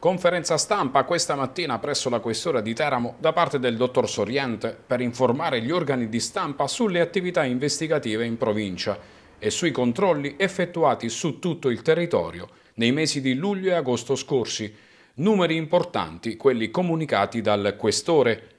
Conferenza stampa questa mattina presso la questura di Teramo da parte del dottor Soriente per informare gli organi di stampa sulle attività investigative in provincia e sui controlli effettuati su tutto il territorio nei mesi di luglio e agosto scorsi, numeri importanti quelli comunicati dal questore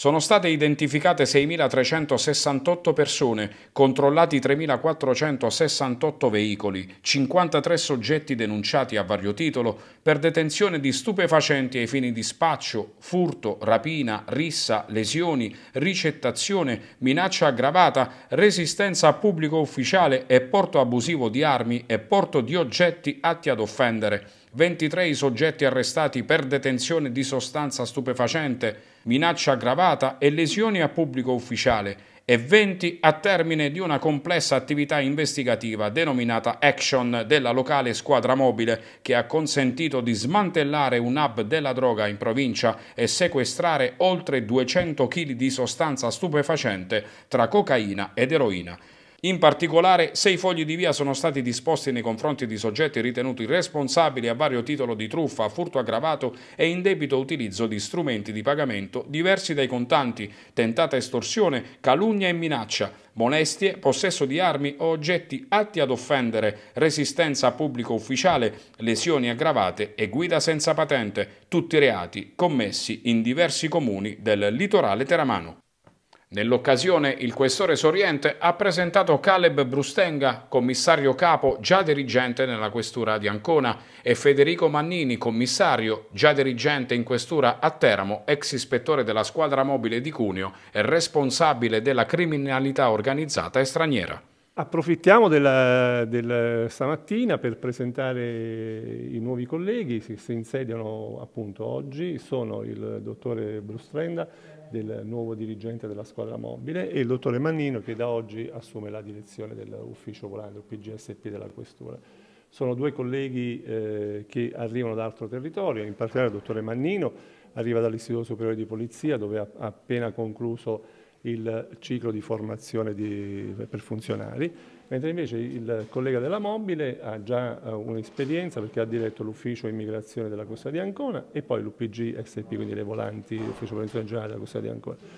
sono state identificate 6.368 persone, controllati 3.468 veicoli, 53 soggetti denunciati a vario titolo per detenzione di stupefacenti ai fini di spaccio, furto, rapina, rissa, lesioni, ricettazione, minaccia aggravata, resistenza a pubblico ufficiale e porto abusivo di armi e porto di oggetti atti ad offendere. 23 i soggetti arrestati per detenzione di sostanza stupefacente, minaccia aggravata, privata e lesioni a pubblico ufficiale e 20 a termine di una complessa attività investigativa denominata Action della locale squadra mobile che ha consentito di smantellare un hub della droga in provincia e sequestrare oltre 200 kg di sostanza stupefacente tra cocaina ed eroina. In particolare, sei fogli di via sono stati disposti nei confronti di soggetti ritenuti responsabili a vario titolo di truffa, furto aggravato e indebito utilizzo di strumenti di pagamento diversi dai contanti, tentata estorsione, calunnia e minaccia, molestie, possesso di armi o oggetti atti ad offendere, resistenza a pubblico ufficiale, lesioni aggravate e guida senza patente, tutti reati commessi in diversi comuni del litorale teramano. Nell'occasione il questore Soriente ha presentato Caleb Brustenga, commissario capo già dirigente nella questura di Ancona, e Federico Mannini, commissario già dirigente in questura a Teramo, ex ispettore della squadra mobile di Cuneo e responsabile della criminalità organizzata e straniera. Approfittiamo della, della, stamattina per presentare i nuovi colleghi, che si insediano appunto oggi, sono il dottore Brustrenda, del nuovo dirigente della squadra mobile, e il dottore Mannino che da oggi assume la direzione dell'ufficio volante, del PGSP della Questura. Sono due colleghi eh, che arrivano da altro territorio, in particolare il dottore Mannino arriva dall'Istituto Superiore di Polizia dove ha appena concluso il ciclo di formazione di, per funzionari, mentre invece il collega della Mobile ha già uh, un'esperienza perché ha diretto l'ufficio immigrazione della Costa di Ancona e poi l'UPG STP, quindi le volanti, l'ufficio prevenzione generale della Costa di Ancona.